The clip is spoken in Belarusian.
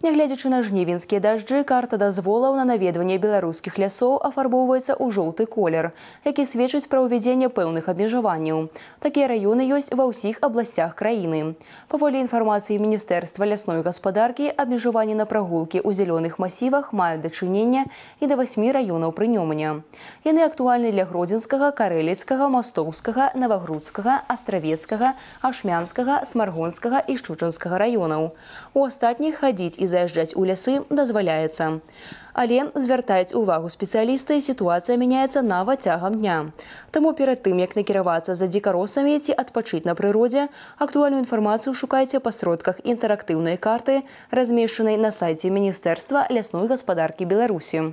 Нягледзячы на жнівенскія дажджы, карта дазволаў на наведванне беларускіх лясоў афарбоўваецца ў жоўты колер, які сведчыць пра ўвядзенне пэўных абмежаванняў. Такія раёны ёсць ва ўсіх абласцях краіны. Паволі інфармацыі міністэрства лясной гаспадаркі абмежаванні на прагулкі ў зялёных масівах маюць дачыненне і да васьмі раёнаў прынёмання. Яны актуальны для гродзенскага, карэліцкага, мастоўскага, навагрудскага, астравецкага, ашмянскага, смаргонскага і шчучанскага раёнаў. У астатніх хадзіць і заязджаць у лясы дазваляецца. Але звяртаць увагу спецыялісты, сітуацыя мяняецца нават цягам дня. Таму перад тым, як накіравацца за дзікаросамі ці адпачыць на прыродзе, актуальную інфармацыю шукайце па сродках інтэрактыўнай карты, размешчанай на сайце Міністэрства лясной гаспадаркі Беларусі.